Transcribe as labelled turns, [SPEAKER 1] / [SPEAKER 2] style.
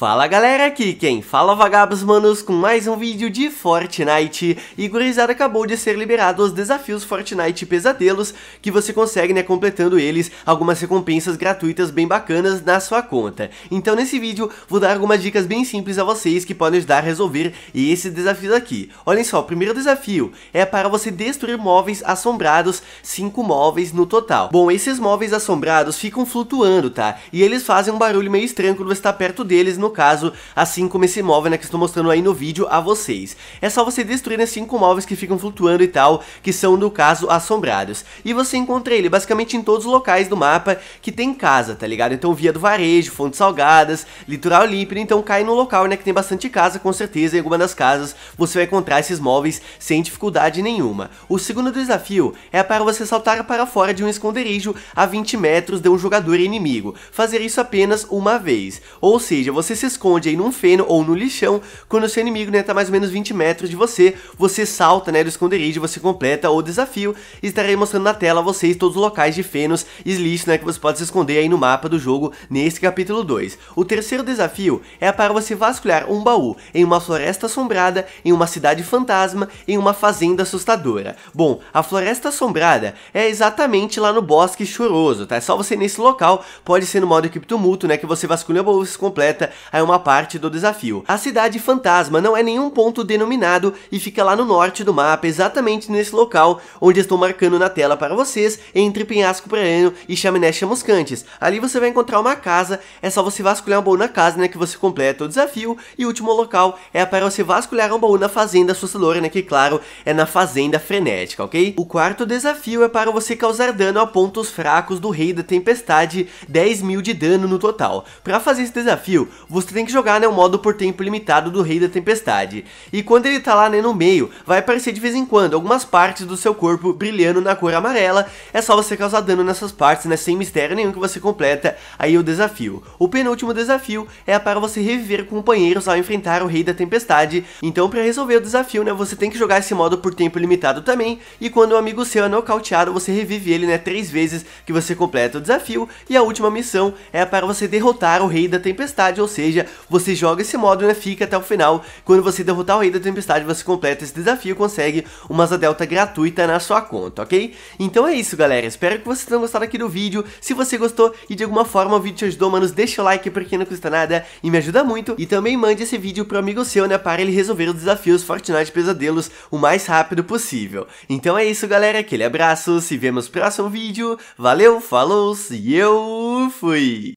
[SPEAKER 1] Fala galera, aqui quem fala é vagabos manos com mais um vídeo de Fortnite e gurizada acabou de ser liberado os desafios Fortnite Pesadelos que você consegue né, completando eles algumas recompensas gratuitas bem bacanas na sua conta. Então nesse vídeo vou dar algumas dicas bem simples a vocês que podem ajudar a resolver esses desafios aqui. Olhem só, o primeiro desafio é para você destruir móveis assombrados, 5 móveis no total. Bom, esses móveis assombrados ficam flutuando, tá? E eles fazem um barulho meio estranho quando você está perto deles no caso, assim como esse móvel né, que estou mostrando aí no vídeo a vocês. É só você destruir esses né, móveis que ficam flutuando e tal, que são no caso assombrados. E você encontra ele basicamente em todos os locais do mapa que tem casa, tá ligado? Então via do varejo, fontes salgadas, litoral límpido, então cai no local né, que tem bastante casa com certeza, em alguma das casas você vai encontrar esses móveis sem dificuldade nenhuma. O segundo desafio é para você saltar para fora de um esconderijo a 20 metros de um jogador inimigo, fazer isso apenas uma vez, ou seja, você se esconde aí num feno ou no lixão, quando o seu inimigo, né, tá mais ou menos 20 metros de você, você salta, né, do esconderijo, você completa o desafio, e estarei mostrando na tela a vocês todos os locais de fenos e lixo, né, que você pode se esconder aí no mapa do jogo nesse capítulo 2. O terceiro desafio é para você vasculhar um baú em uma floresta assombrada, em uma cidade fantasma, em uma fazenda assustadora. Bom, a floresta assombrada é exatamente lá no bosque choroso, tá? É só você nesse local, pode ser no modo equipe tumulto, né, que você vasculha o baú, você completa a é uma parte do desafio. A cidade fantasma não é nenhum ponto denominado e fica lá no norte do mapa, exatamente nesse local onde estou marcando na tela para vocês, entre Penhasco Praiano e Chaminé Chamuscantes. Ali você vai encontrar uma casa, é só você vasculhar um baú na casa, né, que você completa o desafio, e o último local é para você vasculhar um baú na fazenda assustadora, né, que claro, é na fazenda frenética, ok? O quarto desafio é para você causar dano a pontos fracos do Rei da Tempestade, 10 mil de dano no total. Para fazer esse desafio, você você tem que jogar né, o modo por tempo limitado do Rei da Tempestade. E quando ele tá lá né, no meio, vai aparecer de vez em quando algumas partes do seu corpo brilhando na cor amarela, é só você causar dano nessas partes, né, sem mistério nenhum que você completa aí o desafio. O penúltimo desafio é para você reviver companheiros ao enfrentar o Rei da Tempestade, então para resolver o desafio, né, você tem que jogar esse modo por tempo limitado também, e quando um amigo seu é nocauteado, você revive ele né, três vezes que você completa o desafio, e a última missão é para você derrotar o Rei da Tempestade, ou seja, seja, você joga esse modo né, fica até o final. Quando você derrotar o Rei da Tempestade, você completa esse desafio e consegue uma Asa Delta gratuita na sua conta, ok? Então é isso, galera. Espero que vocês tenham gostado aqui do vídeo. Se você gostou e de alguma forma o vídeo te ajudou, manos, deixa o like porque não custa nada e me ajuda muito. E também mande esse vídeo pro amigo seu, né, para ele resolver os desafios Fortnite Pesadelos o mais rápido possível. Então é isso, galera. Aquele abraço, se vemos no próximo vídeo. Valeu, falou e eu fui!